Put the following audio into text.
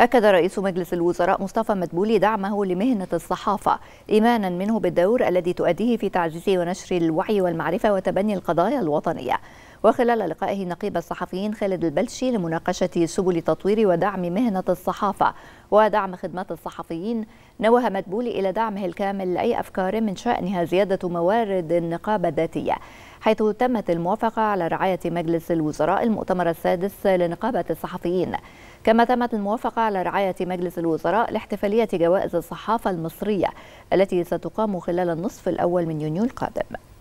أكد رئيس مجلس الوزراء مصطفى مدبولي دعمه لمهنة الصحافة إيمانا منه بالدور الذي تؤديه في تعزيز ونشر الوعي والمعرفة وتبني القضايا الوطنية وخلال لقائه نقيب الصحفيين خالد البلشي لمناقشة سبل تطوير ودعم مهنة الصحافة ودعم خدمات الصحفيين نوه مدبولي إلى دعمه الكامل لأي أفكار من شأنها زيادة موارد النقابة الذاتية حيث تمت الموافقة على رعاية مجلس الوزراء المؤتمر السادس لنقابة الصحفيين كما تمت الموافقة على رعاية مجلس الوزراء لاحتفالية جوائز الصحافة المصرية التي ستقام خلال النصف الأول من يونيو القادم